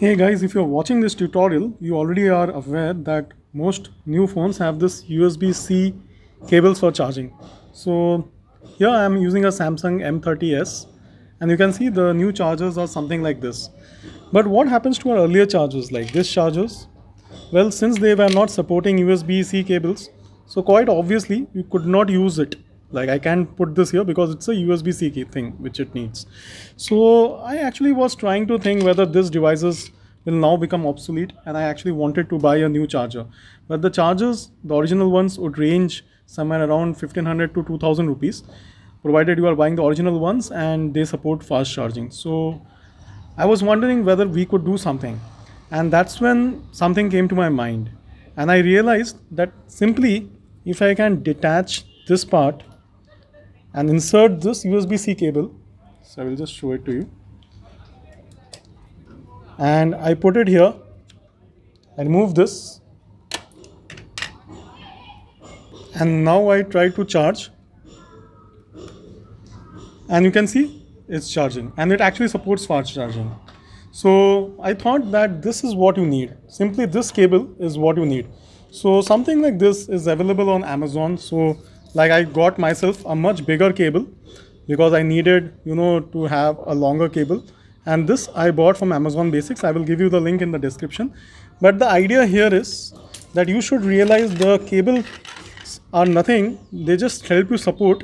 Hey guys, if you're watching this tutorial, you already are aware that most new phones have this USB-C cables for charging. So here I am using a Samsung M30s and you can see the new chargers are something like this. But what happens to our earlier chargers like this chargers? Well, since they were not supporting USB-C cables, so quite obviously you could not use it like I can not put this here because it's a USB-C key thing which it needs. So I actually was trying to think whether these devices will now become obsolete and I actually wanted to buy a new charger. But the chargers, the original ones would range somewhere around 1500 to 2000 rupees provided you are buying the original ones and they support fast charging. So I was wondering whether we could do something and that's when something came to my mind and I realized that simply if I can detach this part and insert this USB-C cable. So I will just show it to you. And I put it here and move this. And now I try to charge. And you can see it's charging and it actually supports fast charging. So I thought that this is what you need. Simply this cable is what you need. So something like this is available on Amazon. So like I got myself a much bigger cable because I needed you know to have a longer cable and this I bought from Amazon Basics I will give you the link in the description but the idea here is that you should realize the cable are nothing they just help you support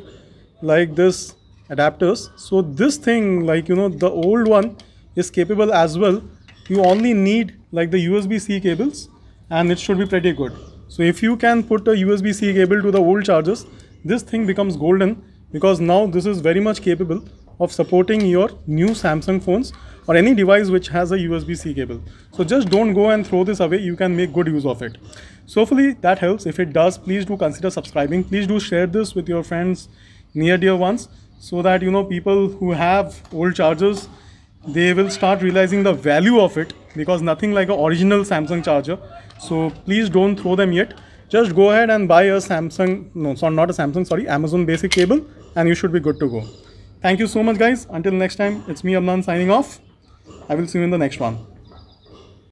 like this adapters so this thing like you know the old one is capable as well you only need like the USB-C cables and it should be pretty good so if you can put a USB-C cable to the old chargers, this thing becomes golden because now this is very much capable of supporting your new Samsung phones or any device which has a USB-C cable. So just don't go and throw this away. You can make good use of it. So hopefully that helps. If it does, please do consider subscribing. Please do share this with your friends, near dear ones, so that you know people who have old chargers, they will start realizing the value of it because nothing like an original Samsung charger. So please don't throw them yet. Just go ahead and buy a Samsung, no, sorry, not a Samsung, sorry, Amazon basic cable and you should be good to go. Thank you so much guys. Until next time, it's me Abnan signing off. I will see you in the next one.